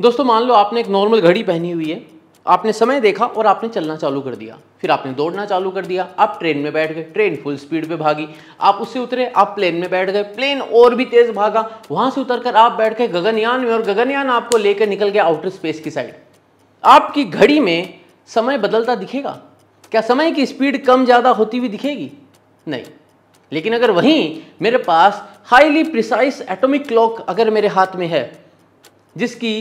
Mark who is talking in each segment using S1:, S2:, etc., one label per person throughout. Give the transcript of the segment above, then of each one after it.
S1: दोस्तों मान लो आपने एक नॉर्मल घड़ी पहनी हुई है आपने समय देखा और आपने चलना चालू कर दिया फिर आपने दौड़ना चालू कर दिया आप ट्रेन में बैठ गए ट्रेन फुल स्पीड पे भागी आप उससे उतरे आप प्लेन में बैठ गए प्लेन और भी तेज़ भागा वहाँ से उतर कर आप बैठ गए गगनयान में और गगनयान आपको लेकर निकल गया आउटर स्पेस की साइड आपकी घड़ी में समय बदलता दिखेगा क्या समय की स्पीड कम ज़्यादा होती हुई दिखेगी नहीं लेकिन अगर वहीं मेरे पास हाईली प्रिसाइस एटॉमिक क्लॉक अगर मेरे हाथ में है जिसकी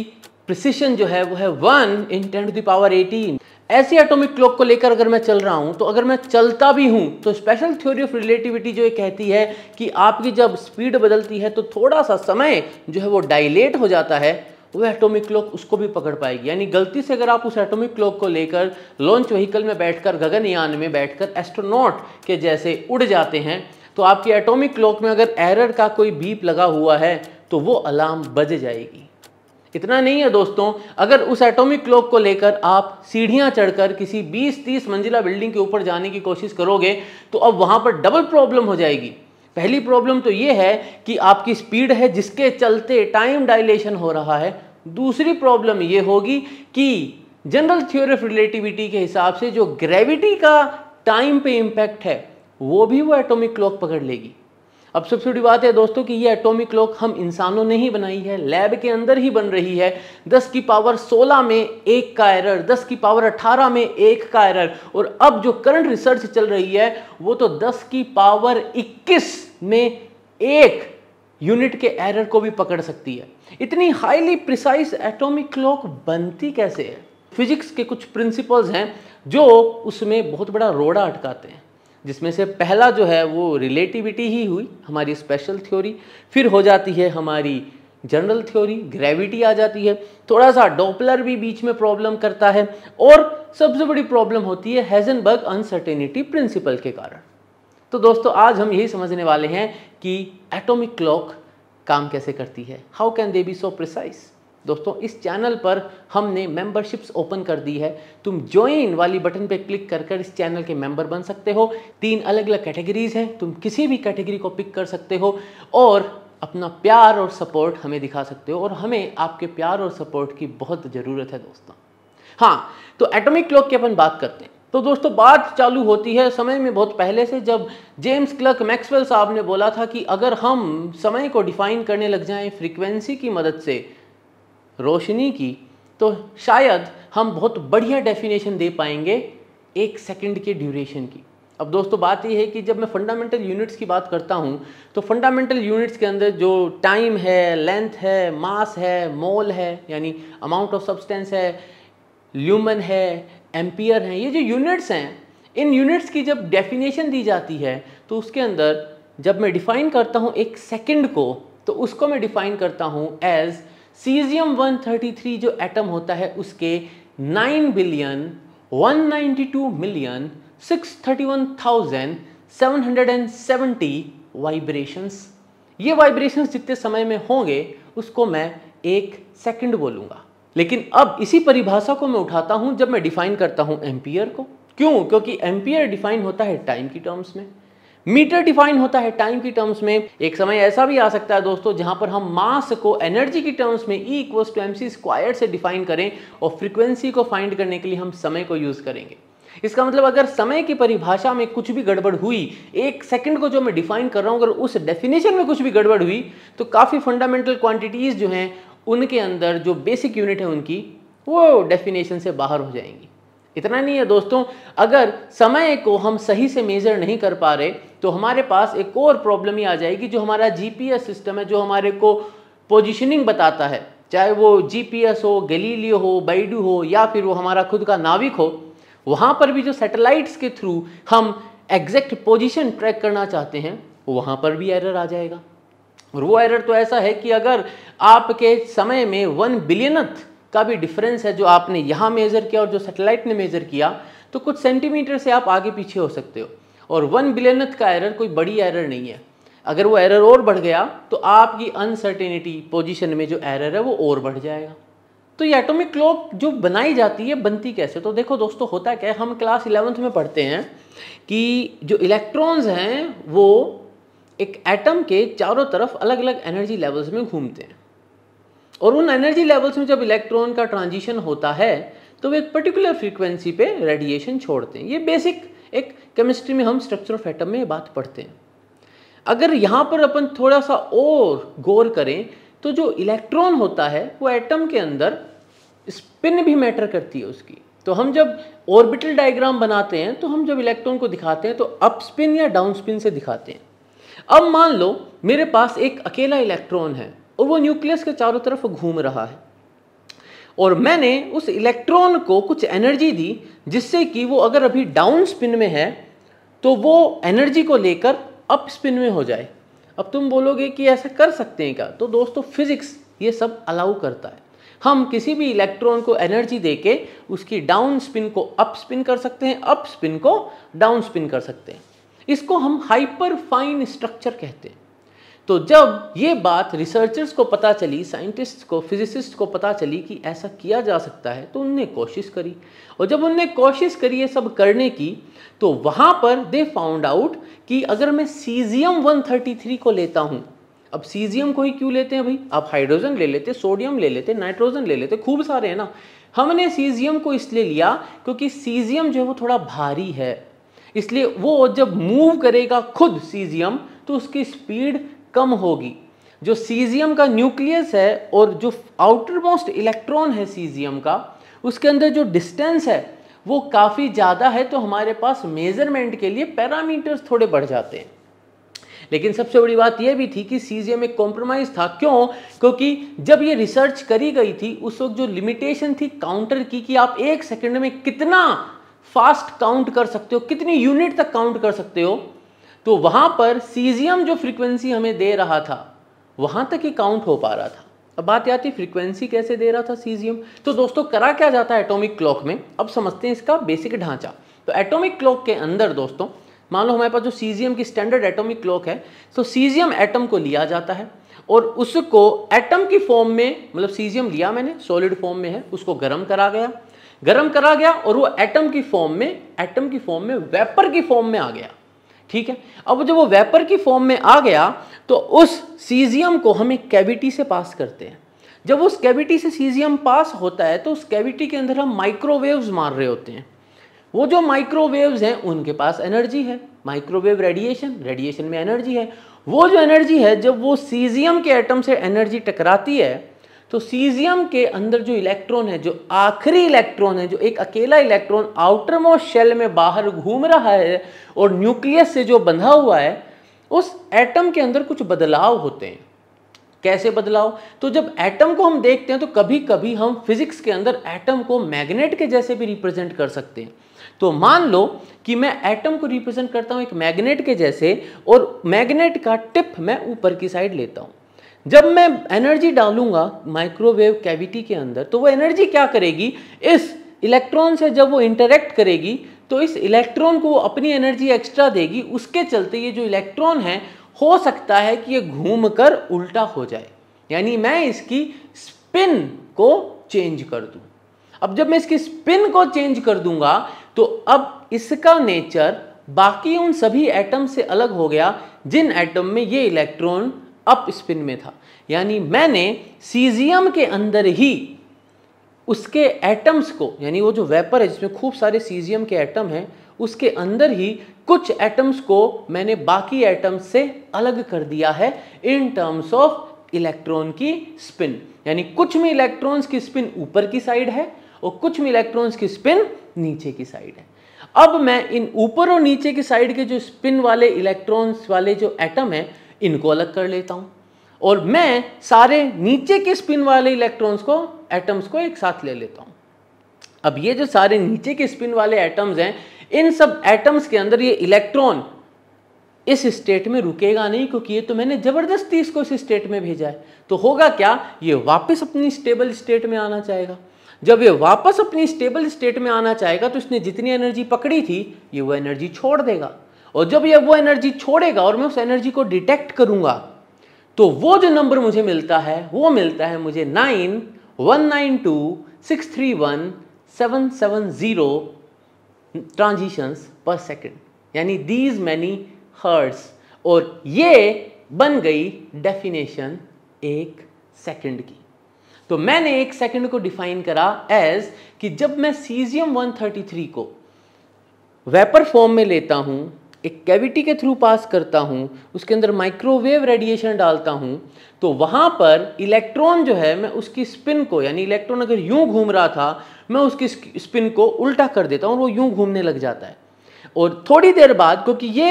S1: प्रिसिशन जो है वो है one in ten to the power eighteen ऐसी एटॉमिक क्लॉक को लेकर अगर मैं चल रहा हूँ तो अगर मैं चलता भी हूँ तो स्पेशल थ्योरी ऑफ रिलेटिविटी जो ये कहती है कि आपकी जब स्पीड बदलती है तो थोड़ा सा समय जो है वो डायलेट हो जाता है वो एटॉमिक क्लॉक उसको भी पकड़ पाएगी यानी गलती से अगर आप उस एटॉमिक क्लॉक को लेकर लॉन्च व्हीकल में बैठकर गगनयान में बैठकर एस्ट्रोनॉट के जैसे उड़ जाते हैं तो आपकी एटॉमिक क्लॉक में अगर एरर का कोई बीप लगा हुआ है तो वो अलार्म बज जाएगी इतना नहीं है दोस्तों अगर उस एटॉमिक क्लॉक को लेकर आप सीढ़ियां चढ़कर किसी 20-30 मंजिला बिल्डिंग के ऊपर जाने की कोशिश करोगे तो अब वहां पर डबल प्रॉब्लम हो जाएगी पहली प्रॉब्लम तो ये है कि आपकी स्पीड है जिसके चलते टाइम डायलेशन हो रहा है दूसरी प्रॉब्लम ये होगी कि जनरल थ्योरी ऑफ रिलेटिविटी के हिसाब से जो ग्रेविटी का टाइम पे इम्पैक्ट है वो भी वो एटॉमिक क्लॉक पकड़ लेगी अब सबसे बड़ी बात है दोस्तों कि ये एटॉमिक क्लॉक हम इंसानों ने ही बनाई है लैब के अंदर ही बन रही है 10 की पावर 16 में एक का एरर 10 की पावर 18 में एक का एरर और अब जो करंट रिसर्च चल रही है वो तो 10 की पावर 21 में एक यूनिट के एरर को भी पकड़ सकती है इतनी हाईली प्रिसाइज एटोमिक क्लॉक बनती कैसे है फिजिक्स के कुछ प्रिंसिपल्स हैं जो उसमें बहुत बड़ा रोड़ा अटकाते हैं जिसमें से पहला जो है वो रिलेटिविटी ही हुई हमारी स्पेशल थ्योरी फिर हो जाती है हमारी जनरल थ्योरी ग्रेविटी आ जाती है थोड़ा सा डोपलर भी बीच में प्रॉब्लम करता है और सबसे बड़ी प्रॉब्लम होती है हैजनबर्ग अनसर्टेनिटी प्रिंसिपल के कारण तो दोस्तों आज हम यही समझने वाले हैं कि एटॉमिक क्लॉक काम कैसे करती है how can they be so precise दोस्तों इस चैनल पर हमने मेंबरशिप्स ओपन कर दी है तुम ज्वाइन वाली बटन पे क्लिक कर कर इस चैनल के मेंबर बन सकते हो तीन अलग अलग कैटेगरीज हैं तुम किसी भी कैटेगरी को पिक कर सकते हो और अपना प्यार और सपोर्ट हमें दिखा सकते हो और हमें आपके प्यार और सपोर्ट की बहुत ज़रूरत है दोस्तों हाँ तो एटॉमिक क्लॉक की अपन बात करते हैं तो दोस्तों बात चालू होती है समय में बहुत पहले से जब जेम्स क्लर्क मैक्सवेल साहब ने बोला था कि अगर हम समय को डिफाइन करने लग जाएं फ्रीक्वेंसी की मदद से रोशनी की तो शायद हम बहुत बढ़िया डेफिनेशन दे पाएंगे एक सेकंड के ड्यूरेशन की अब दोस्तों बात यह है कि जब मैं फंडामेंटल यूनिट्स की बात करता हूँ तो फंडामेंटल यूनिट्स के अंदर जो टाइम है लेंथ है मास है मोल है यानी अमाउंट ऑफ सब्सटेंस है ल्यूमन है एम्पियर है ये जो यूनिट्स हैं इन यूनिट्स की जब डेफिनेशन दी जाती है तो उसके अंदर जब मैं डिफ़ाइन करता हूँ एक सेकेंड को तो उसको मैं डिफ़ाइन करता हूँ एज़ सीजियम 133 जो एटम होता है उसके 9 बिलियन 192 मिलियन 631,770 वाइब्रेशंस ये वाइब्रेशंस जितने समय में होंगे उसको मैं एक सेकंड बोलूंगा लेकिन अब इसी परिभाषा को मैं उठाता हूं जब मैं डिफाइन करता हूं एम्पियर को क्यों क्योंकि एम्पियर डिफाइन होता है टाइम की टर्म्स में मीटर डिफाइन होता है टाइम की टर्म्स में एक समय ऐसा भी आ सकता है दोस्तों जहां पर हम मास को एनर्जी की टर्म्स में E equals to M C square से डिफाइन करें और फ्रीक्वेंसी को फाइंड करने के लिए हम समय को यूज करेंगे इसका मतलब अगर समय की परिभाषा में कुछ भी गड़बड़ हुई एक सेकंड को जो मैं डिफाइन कर रहा हूँ अगर उस डेफिनेशन में कुछ भी गड़बड़ हुई तो काफ़ी फंडामेंटल क्वांटिटीज़ जो हैं उनके अंदर जो बेसिक यूनिट है उनकी वो डेफिनेशन से बाहर हो जाएंगी इतना नहीं है दोस्तों अगर समय को हम सही से मेज़र नहीं कर पा रहे तो हमारे पास एक और प्रॉब्लम ही आ जाएगी जो हमारा जीपीएस सिस्टम है जो हमारे को पोजीशनिंग बताता है चाहे वो जीपीएस हो गलीलियो हो बाइडू हो या फिर वो हमारा खुद का नाविक हो वहाँ पर भी जो सैटेलाइट्स के थ्रू हम एग्जैक्ट पोजिशन ट्रैक करना चाहते हैं वहाँ पर भी एरर आ जाएगा और वो एरर तो ऐसा है कि अगर आपके समय में वन बिलियनथ का भी डिफरेंस है जो आपने यहाँ मेज़र किया और जो सेटेलाइट ने मेज़र किया तो कुछ सेंटीमीटर से आप आगे पीछे हो सकते हो और वन बिलियनथ का एरर कोई बड़ी एरर नहीं है अगर वो एरर और बढ़ गया तो आपकी अनसर्टेनिटी पोजिशन में जो एरर है वो और बढ़ जाएगा तो ये एटॉमिक क्लॉक जो बनाई जाती है बनती कैसे तो देखो दोस्तों होता क्या है हम क्लास इलेवंथ में पढ़ते हैं कि जो इलेक्ट्रॉन्स हैं वो एक एटम के चारों तरफ अलग अलग एनर्जी लेवल्स में घूमते हैं और उन एनर्जी लेवल्स में जब इलेक्ट्रॉन का ट्रांजिशन होता है तो वे एक पर्टिकुलर फ्रीक्वेंसी पे रेडिएशन छोड़ते हैं ये बेसिक एक केमिस्ट्री में हम स्ट्रक्चर ऑफ एटम में ये बात पढ़ते हैं अगर यहाँ पर अपन थोड़ा सा और गौर करें तो जो इलेक्ट्रॉन होता है वो एटम के अंदर स्पिन भी मैटर करती है उसकी तो हम जब ऑर्बिटल डायग्राम बनाते हैं तो हम जब इलेक्ट्रॉन को दिखाते हैं तो अप स्पिन या डाउन स्पिन से दिखाते हैं अब मान लो मेरे पास एक अकेला इलेक्ट्रॉन है और वो न्यूक्लियस के चारों तरफ घूम रहा है और मैंने उस इलेक्ट्रॉन को कुछ एनर्जी दी जिससे कि वो अगर अभी डाउन स्पिन में है तो वो एनर्जी को लेकर अप स्पिन में हो जाए अब तुम बोलोगे कि ऐसा कर सकते हैं क्या तो दोस्तों फिजिक्स ये सब अलाउ करता है हम किसी भी इलेक्ट्रॉन को एनर्जी देके उसकी डाउन स्पिन को अप स्पिन कर सकते हैं अप स्पिन को डाउन स्पिन कर सकते हैं इसको हम हाइपर फाइन स्ट्रक्चर कहते हैं तो जब ये बात रिसर्चर्स को पता चली साइंटिस्ट को फिजिसिस्ट को पता चली कि ऐसा किया जा सकता है तो उनने कोशिश करी और जब उनने कोशिश करी ये सब करने की तो वहाँ पर दे फाउंड आउट कि अगर मैं सीजियम 133 को लेता हूँ अब सीजियम को ही क्यों लेते हैं भाई आप हाइड्रोजन ले लेते सोडियम ले लेते नाइट्रोजन ले लेते खूब सारे हैं ना हमने सीजियम को इसलिए लिया क्योंकि सीजियम जो है वो थोड़ा भारी है इसलिए वो जब मूव करेगा खुद सीजियम तो उसकी स्पीड कम होगी जो सीजियम का न्यूक्लियस है और जो आउटर मोस्ट इलेक्ट्रॉन है सीजियम का उसके अंदर जो डिस्टेंस है वो काफ़ी ज़्यादा है तो हमारे पास मेजरमेंट के लिए पैरामीटर्स थोड़े बढ़ जाते हैं लेकिन सबसे बड़ी बात यह भी थी कि सीजियम एक कॉम्प्रोमाइज़ था क्यों क्योंकि जब ये रिसर्च करी गई थी उस वक्त जो लिमिटेशन थी काउंटर की कि आप एक सेकंड में कितना फास्ट काउंट कर सकते हो कितनी यूनिट तक काउंट कर सकते हो तो वहाँ पर सीजियम जो फ्रीक्वेंसी हमें दे रहा था वहाँ तक ही काउंट हो पा रहा था अब बात आती फ्रीक्वेंसी कैसे दे रहा था सीजियम तो दोस्तों करा क्या जाता है एटोमिक क्लॉक में अब समझते हैं इसका बेसिक ढांचा तो एटोमिक क्लॉक के अंदर दोस्तों मान लो हमारे पास जो सीजियम की स्टैंडर्ड एटोमिक क्लॉक है तो सीजियम एटम को लिया जाता है और उसको एटम की फॉर्म में मतलब सीजियम लिया मैंने सॉलिड फॉर्म में है उसको गर्म करा गया गर्म करा गया और वो एटम की फॉर्म में एटम की फॉर्म में वेपर की फॉर्म में आ गया ठीक है अब जब वो वेपर की फॉर्म में आ गया तो उस सीजियम को हम एक कैविटी से पास करते हैं जब उस कैविटी से सीजियम पास होता है तो उस कैविटी के अंदर हम माइक्रोवेव्स मार रहे होते हैं वो जो माइक्रोवेव्स हैं उनके पास एनर्जी है माइक्रोवेव रेडिएशन रेडिएशन में एनर्जी है वो जो एनर्जी है जब वो सीजियम के एटम से एनर्जी टकराती है तो सीजियम के अंदर जो इलेक्ट्रॉन है जो आखिरी इलेक्ट्रॉन है जो एक अकेला इलेक्ट्रॉन आउटर मोस्ट शेल में बाहर घूम रहा है और न्यूक्लियस से जो बंधा हुआ है उस एटम के अंदर कुछ बदलाव होते हैं कैसे बदलाव तो जब एटम को हम देखते हैं तो कभी कभी हम फिजिक्स के अंदर एटम को मैग्नेट के जैसे भी रिप्रेजेंट कर सकते हैं तो मान लो कि मैं एटम को रिप्रेजेंट करता हूँ एक मैग्नेट के जैसे और मैग्नेट का टिप मैं ऊपर की साइड लेता हूँ जब मैं एनर्जी डालूंगा माइक्रोवेव कैविटी के अंदर तो वो एनर्जी क्या करेगी इस इलेक्ट्रॉन से जब वो इंटरेक्ट करेगी तो इस इलेक्ट्रॉन को वो अपनी एनर्जी एक्स्ट्रा देगी उसके चलते ये जो इलेक्ट्रॉन है हो सकता है कि ये घूम कर उल्टा हो जाए यानी मैं इसकी स्पिन को चेंज कर दूं अब जब मैं इसकी स्पिन को चेंज कर दूंगा तो अब इसका नेचर बाकी उन सभी एटम से अलग हो गया जिन एटम में ये इलेक्ट्रॉन अप स्पिन में था यानी मैंने सीजियम के अंदर ही उसके एटम्स को यानी वो जो वेपर है जिसमें खूब सारे सीजियम के एटम हैं उसके अंदर ही कुछ एटम्स को मैंने बाकी एटम्स से अलग कर दिया है इन टर्म्स ऑफ इलेक्ट्रॉन की स्पिन यानी कुछ में इलेक्ट्रॉन्स की स्पिन ऊपर की साइड है और कुछ में इलेक्ट्रॉन्स की स्पिन नीचे की साइड है अब मैं इन ऊपर और नीचे की साइड के जो स्पिन वाले इलेक्ट्रॉन्स वाले जो एटम हैं इनको अलग कर लेता हूं और मैं सारे नीचे के स्पिन वाले इलेक्ट्रॉन्स को एटम्स को एक साथ ले लेता हूं अब ये जो सारे नीचे के स्पिन वाले एटम्स हैं इन सब एटम्स के अंदर ये इलेक्ट्रॉन इस स्टेट में रुकेगा नहीं क्योंकि ये तो मैंने ज़बरदस्ती इसको इस स्टेट में भेजा है तो होगा क्या ये वापस अपनी स्टेबल स्टेट में आना चाहेगा जब ये वापस अपनी स्टेबल स्टेट में आना चाहेगा तो इसने जितनी एनर्जी पकड़ी थी ये वो एनर्जी छोड़ देगा और जब ये वो एनर्जी छोड़ेगा और मैं उस एनर्जी को डिटेक्ट करूंगा तो वो जो नंबर मुझे मिलता है वो मिलता है मुझे nine one nine two six three one seven seven zero transitions per second यानी दीज मैनी हर्ट्स और ये बन गई डेफिनेशन एक सेकंड की तो मैंने एक सेकंड को डिफाइन करा एज कि जब मैं सीजियम 133 को वेपर फॉर्म में लेता हूं एक कैविटी के थ्रू पास करता हूँ उसके अंदर माइक्रोवेव रेडिएशन डालता हूँ तो वहाँ पर इलेक्ट्रॉन जो है मैं उसकी स्पिन को यानी इलेक्ट्रॉन अगर यूँ घूम रहा था मैं उसकी स्पिन को उल्टा कर देता हूँ वो यूँ घूमने लग जाता है और थोड़ी देर बाद क्योंकि ये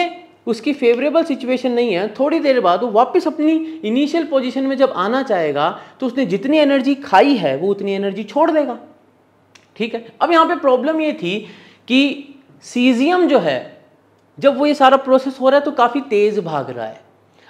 S1: उसकी फेवरेबल सिचुएशन नहीं है थोड़ी देर बाद वो वापस अपनी इनिशियल पोजिशन में जब आना चाहेगा तो उसने जितनी एनर्जी खाई है वो उतनी एनर्जी छोड़ देगा ठीक है अब यहाँ पे प्रॉब्लम ये थी कि सीजियम जो है जब वो ये सारा प्रोसेस हो रहा है तो काफ़ी तेज़ भाग रहा है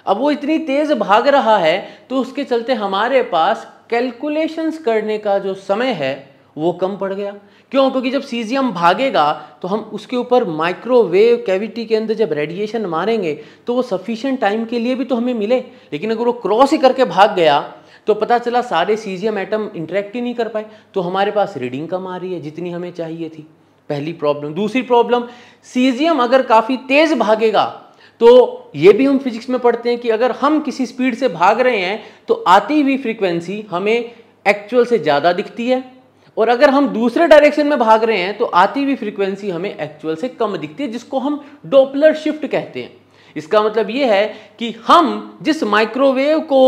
S1: अब वो इतनी तेज़ भाग रहा है तो उसके चलते हमारे पास कैलकुलेशंस करने का जो समय है वो कम पड़ गया क्यों क्योंकि जब सीजियम भागेगा तो हम उसके ऊपर माइक्रोवेव कैविटी के अंदर जब रेडिएशन मारेंगे तो वो सफिशिएंट टाइम के लिए भी तो हमें मिले लेकिन अगर वो क्रॉस ही करके भाग गया तो पता चला सारे सीजियम एटम इंटरेक्ट ही नहीं कर पाए तो हमारे पास रीडिंग कम आ रही है जितनी हमें चाहिए थी पहली प्रॉब्लम दूसरी प्रॉब्लम सीजियम अगर काफ़ी तेज़ भागेगा तो ये भी हम फिजिक्स में पढ़ते हैं कि अगर हम किसी स्पीड से भाग रहे हैं तो आती हुई फ्रीक्वेंसी हमें एक्चुअल से ज़्यादा दिखती है और अगर हम दूसरे डायरेक्शन में भाग रहे हैं तो आती हुई फ्रीक्वेंसी हमें एक्चुअल से कम दिखती है जिसको हम डोपलर शिफ्ट कहते हैं इसका मतलब ये है कि हम जिस माइक्रोवेव को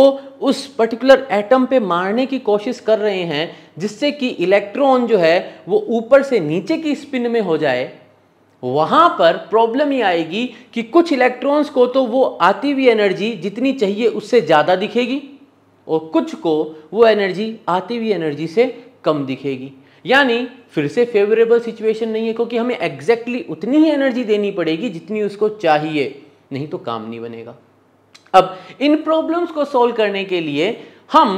S1: उस पर्टिकुलर एटम पे मारने की कोशिश कर रहे हैं जिससे कि इलेक्ट्रॉन जो है वो ऊपर से नीचे की स्पिन में हो जाए वहाँ पर प्रॉब्लम ये आएगी कि कुछ इलेक्ट्रॉन्स को तो वो आती हुई एनर्जी जितनी चाहिए उससे ज़्यादा दिखेगी और कुछ को वो एनर्जी आती हुई एनर्जी से कम दिखेगी यानी फिर से फेवरेबल सिचुएशन नहीं है क्योंकि हमें एग्जैक्टली exactly उतनी ही एनर्जी देनी पड़ेगी जितनी उसको चाहिए नहीं तो काम नहीं बनेगा अब इन प्रॉब्लम्स को सॉल्व करने के लिए हम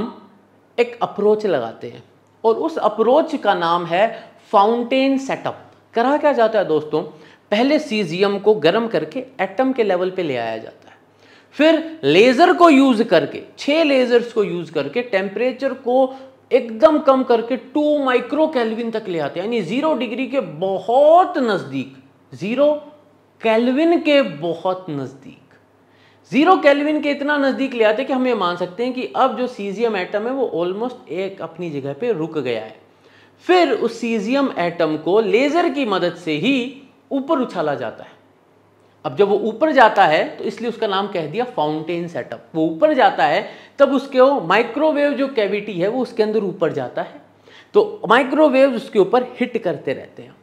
S1: एक अप्रोच लगाते हैं और उस अप्रोच का नाम है फाउंटेन सेटअप करा क्या जाता है दोस्तों पहले सीजियम को गर्म करके एटम के लेवल पे ले आया जाता है फिर लेज़र को यूज़ करके छह लेज़र्स को यूज़ करके टेम्परेचर को एकदम कम करके टू माइक्रो कैलविन तक ले आते हैं यानी ज़ीरो डिग्री के बहुत नज़दीक ज़ीरो कैलविन के बहुत नज़दीक जीरो कैलविन के इतना नज़दीक ले आते कि हम ये मान सकते हैं कि अब जो सीजियम एटम है वो ऑलमोस्ट एक अपनी जगह पे रुक गया है फिर उस सीजियम एटम को लेज़र की मदद से ही ऊपर उछाला जाता है अब जब वो ऊपर जाता है तो इसलिए उसका नाम कह दिया फाउंटेन सेटअप वो ऊपर जाता है तब उसके माइक्रोवेव जो कैविटी है वो उसके अंदर ऊपर जाता है तो माइक्रोवेव उसके ऊपर हिट करते रहते हैं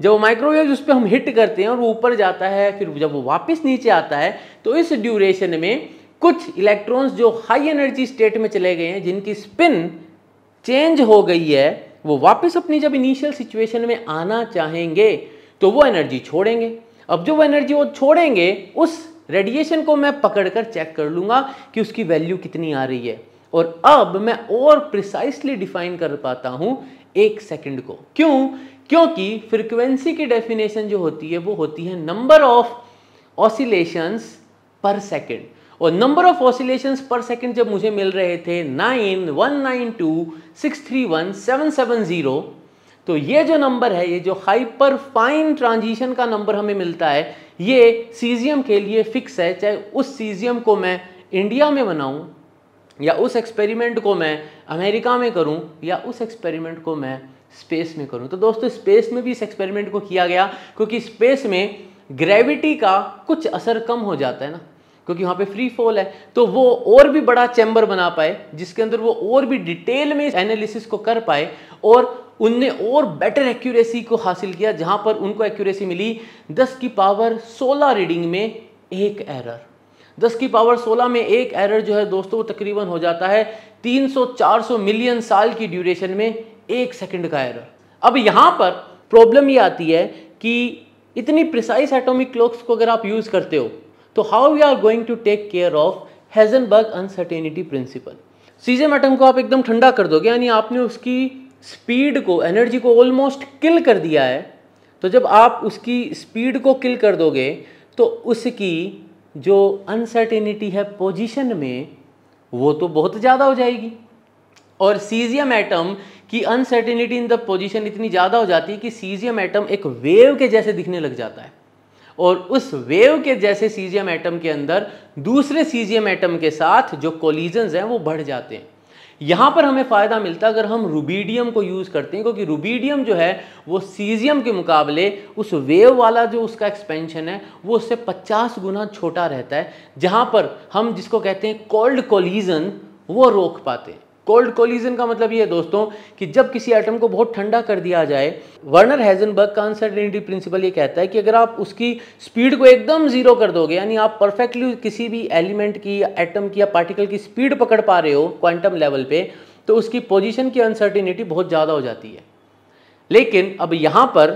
S1: जब वो माइक्रोवेव उस पर हम हिट करते हैं और वो ऊपर जाता है फिर जब वो वापस नीचे आता है तो इस ड्यूरेशन में कुछ इलेक्ट्रॉन्स जो हाई एनर्जी स्टेट में चले गए हैं जिनकी स्पिन चेंज हो गई है वो वापस अपनी जब इनिशियल सिचुएशन में आना चाहेंगे तो वो एनर्जी छोड़ेंगे अब जो वो एनर्जी वो छोड़ेंगे उस रेडिएशन को मैं पकड़कर चेक कर लूंगा कि उसकी वैल्यू कितनी आ रही है और अब मैं और प्रिसाइसली डिफाइन कर पाता हूं एक सेकंड को क्यों क्योंकि फ्रिक्वेंसी की डेफिनेशन जो होती है वो होती है number of oscillations per second और number of oscillations per second जब मुझे मिल रहे थे nine one nine two six three one seven seven zero तो ये जो नंबर है ये जो हाइपर फाइन ट्रांजिशन का नंबर हमें मिलता है ये सीजियम के लिए फिक्स है चाहे उस सीजियम को मैं इंडिया में बनाऊं या उस एक्सपेरिमेंट को मैं अमेरिका में करूं या उस एक्सपेरिमेंट को मैं स्पेस में करूं तो दोस्तों स्पेस में भी इस एक्सपेरिमेंट को किया गया क्योंकि स्पेस में ग्रेविटी का कुछ असर कम हो जाता है ना क्योंकि वहाँ पे फ्री फॉल है तो वो और भी बड़ा चैम्बर बना पाए जिसके अंदर वो और भी डिटेल में एनालिसिस को कर पाए और उनने और बेटर एक्यूरेसी को हासिल किया जहाँ पर उनको एक्यूरेसी मिली दस की पावर सोलह रीडिंग में एक एरर दस की पावर 16 में एक एरर जो है दोस्तों वो तकरीबन हो जाता है 300-400 मिलियन साल की ड्यूरेशन में एक सेकंड का एरर अब यहाँ पर प्रॉब्लम ये आती है कि इतनी प्रिसाइस एटॉमिक क्लॉक्स को अगर आप यूज़ करते हो तो how we are going to take care of Heisenberg uncertainty principle caesium atom को आप एकदम ठंडा कर दोगे यानी आपने उसकी स्पीड को एनर्जी को ऑलमोस्ट किल कर दिया है तो जब आप उसकी स्पीड को किल कर दोगे तो उसकी जो अनसर्टेनिटी है पोजीशन में वो तो बहुत ज़्यादा हो जाएगी और सीजियम एटम कि अनसर्टेनिटी इन द पोजीशन इतनी ज़्यादा हो जाती है कि सीजियम एटम एक वेव के जैसे दिखने लग जाता है और उस वेव के जैसे सीजियम एटम के अंदर दूसरे सीजियम एटम के साथ जो कोलिजन हैं वो बढ़ जाते हैं यहाँ पर हमें फ़ायदा मिलता है अगर हम रूबीडियम को यूज़ करते हैं क्योंकि रूबीडियम जो है वो सीजियम के मुकाबले उस वेव वाला जो उसका एक्सपेंशन है वो उससे 50 गुना छोटा रहता है जहाँ पर हम जिसको कहते हैं कोल्ड कोलिजन वो रोक पाते हैं कोल्ड कोलिजन का मतलब ये है दोस्तों कि जब किसी एटम को बहुत ठंडा कर दिया जाए वर्नर हैजनबर्ग का अनसर्टेनिटी प्रिंसिपल ये कहता है कि अगर आप उसकी स्पीड को एकदम जीरो कर दोगे यानी आप परफेक्टली किसी भी एलिमेंट की एटम की या पार्टिकल की स्पीड पकड़ पा रहे हो क्वांटम लेवल पे तो उसकी पोजिशन की अनसर्टिनिटी बहुत ज़्यादा हो जाती है लेकिन अब यहाँ पर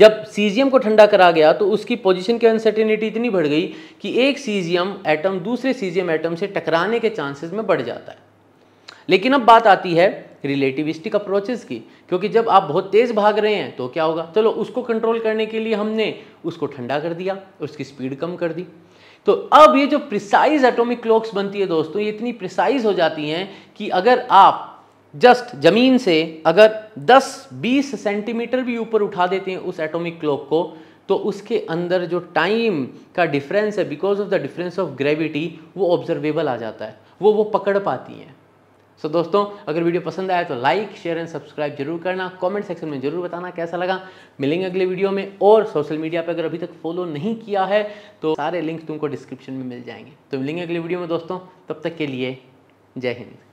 S1: जब सीजियम को ठंडा करा गया तो उसकी पोजीशन की अनसर्टिनिटी इतनी बढ़ गई कि एक सीजियम एटम दूसरे सीजियम एटम से टकराने के चांसेस में बढ़ जाता है लेकिन अब बात आती है रिलेटिविस्टिक अप्रोचेस की क्योंकि जब आप बहुत तेज़ भाग रहे हैं तो क्या होगा चलो उसको कंट्रोल करने के लिए हमने उसको ठंडा कर दिया उसकी स्पीड कम कर दी तो अब ये जो प्रिसाइज एटॉमिक क्लॉक्स बनती है दोस्तों ये इतनी प्रिसाइज हो जाती हैं कि अगर आप जस्ट ज़मीन से अगर 10-20 सेंटीमीटर भी ऊपर उठा देते हैं उस एटॉमिक क्लॉक को तो उसके अंदर जो टाइम का डिफरेंस है because of the difference of gravity वो ऑब्जर्वेबल आ जाता है वो वो पकड़ पाती हैं सो so, दोस्तों अगर वीडियो पसंद आया तो लाइक शेयर एंड सब्सक्राइब जरूर करना कमेंट सेक्शन में जरूर बताना कैसा लगा मिलेंगे अगले वीडियो में और सोशल मीडिया पर अगर अभी तक फॉलो नहीं किया है तो सारे लिंक तुमको डिस्क्रिप्शन में मिल जाएंगे तो मिलेंगे अगले वीडियो में दोस्तों तब तक के लिए जय हिंद